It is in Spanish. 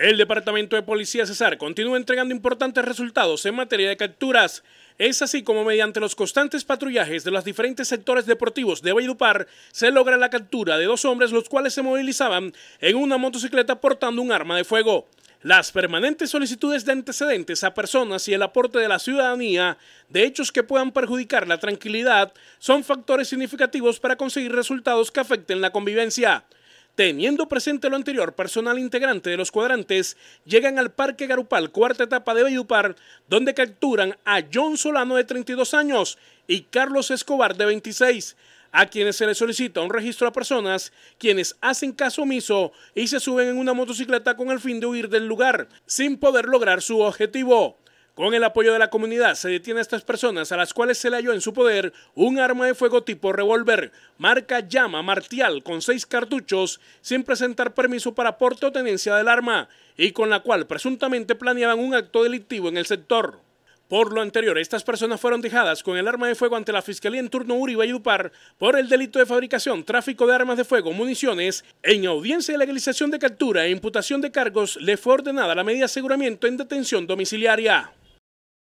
El Departamento de Policía Cesar continúa entregando importantes resultados en materia de capturas. Es así como mediante los constantes patrullajes de los diferentes sectores deportivos de Valledupar se logra la captura de dos hombres los cuales se movilizaban en una motocicleta portando un arma de fuego. Las permanentes solicitudes de antecedentes a personas y el aporte de la ciudadanía de hechos que puedan perjudicar la tranquilidad son factores significativos para conseguir resultados que afecten la convivencia. Teniendo presente lo anterior, personal integrante de los cuadrantes llegan al Parque Garupal, cuarta etapa de Bayupar, donde capturan a John Solano de 32 años y Carlos Escobar de 26, a quienes se les solicita un registro a personas quienes hacen caso omiso y se suben en una motocicleta con el fin de huir del lugar, sin poder lograr su objetivo. Con el apoyo de la comunidad se detiene a estas personas a las cuales se le halló en su poder un arma de fuego tipo revólver, marca llama martial con seis cartuchos, sin presentar permiso para porte o tenencia del arma, y con la cual presuntamente planeaban un acto delictivo en el sector. Por lo anterior, estas personas fueron dejadas con el arma de fuego ante la Fiscalía en turno Uribe y Upar por el delito de fabricación, tráfico de armas de fuego, municiones. En audiencia de legalización de captura e imputación de cargos, le fue ordenada la medida de aseguramiento en detención domiciliaria.